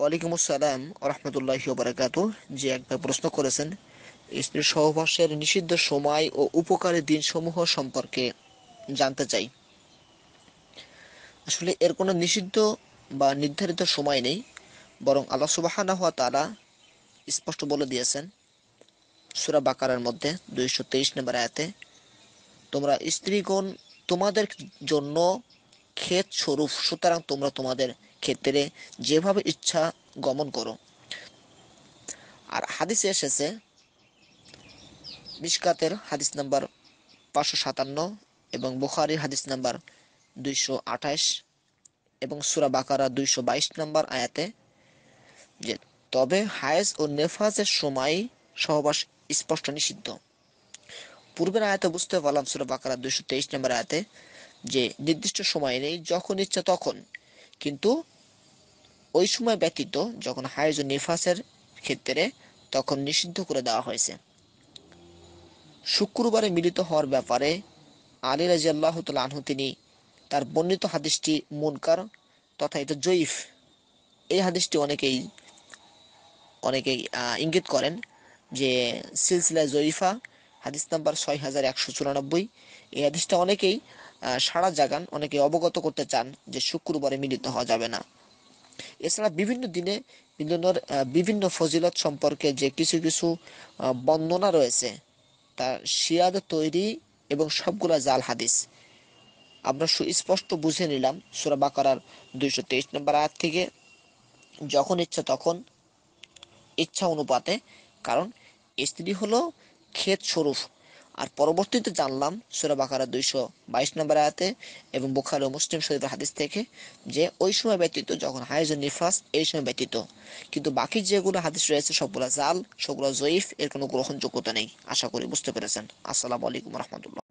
ওয়ালাইকুম আসসালাম রহমতুল্লাহ বারাকাত যে একবার প্রশ্ন করেছেন স্ত্রীর সহবাসের নিষিদ্ধ সময় ও উপকারী দিনসমূহ সম্পর্কে জানতে চাই আসলে এর কোনো নিষিদ্ধ বা নির্ধারিত সময় নেই বরং আল্লাহ সুবাহানা হওয়া তারা স্পষ্ট বলে দিয়েছেন সুরা বাকারার মধ্যে দুইশো তেইশ নম্বর আয়াতে তোমরা স্ত্রীগণ তোমাদের জন্য ক্ষেত স্বরূপ সুতরাং তোমরা তোমাদের ক্ষেত্রে যেভাবে ইচ্ছা গমন করো আর হাদিসে এসেছে বিশকাতের হাদিস নাম্বার পাঁচশো সাতান্ন এবং বুখারি হাদিস নাম্বার দুইশো আঠাশ এবং সুরা বাকারা দুইশো বাইশ নাম্বার আয়াতে যে তবে হায়েস ও নেফাজের সময় সহবাস স্পষ্ট নিষিদ্ধ পূর্বের আয়াতে বুঝতে পারলাম সুরা বাকারা দুইশো তেইশ নাম্বার আয়াতে যে নির্দিষ্ট সময় নেই যখন ইচ্ছা তখন কিন্তু ওই সময় ব্যতীত যখন হায়জ নিফাসের ক্ষেত্রে তখন নিষিদ্ধ করে দেওয়া হয়েছে শুক্রবারে মিলিত হওয়ার ব্যাপারে আলী রাজিয়াল্লাহ আনহু তিনি তার বর্ণিত হাদিসটি মুনকার তথা এটা জয়ীফ এই হাদিসটি অনেকেই অনেকেই ইঙ্গিত করেন যে সিলসিলা জয়ীফা হাদিস নাম্বার ছয় হাজার একশো চুরানব্বই এই হাদিসটা অনেকেই সাড়া জাগান অনেকে অবগত করতে চান যে শুক্রবারে মিলিত হওয়া যাবে না এছাড়া বিভিন্ন দিনে মিলনের বিভিন্ন ফজিলত সম্পর্কে যে কিছু কিছু বর্ণনা রয়েছে তা শিয়াদ তৈরি এবং সবগুলা জাল হাদিস আমরা সুস্পষ্ট বুঝে নিলাম সুরা বাকারার দুইশো তেইশ নম্বর আয়াত থেকে যখন ইচ্ছা তখন ইচ্ছা অনুপাতে কারণ স্ত্রী হলো ক্ষেত স্বরূপ আর পরবর্তীতে জানলাম সুরা বাকারা দুইশো বাইশ নম্বর আয়াতে এবং বোখার ও মুসলিম শরীফের হাদিস থেকে যে ওই সময় ব্যতীত যখন হায়জ নিফাস এই সময় ব্যতীত কিন্তু বাকি যেগুলো হাদিস রয়েছে সবগুলো জাল সবগুলো জয়ীফ এর কোনো গ্রহণযোগ্যতা নেই আশা করি বুঝতে পেরেছেন আসসালামু আলাইকুম রহমতুল্লাহ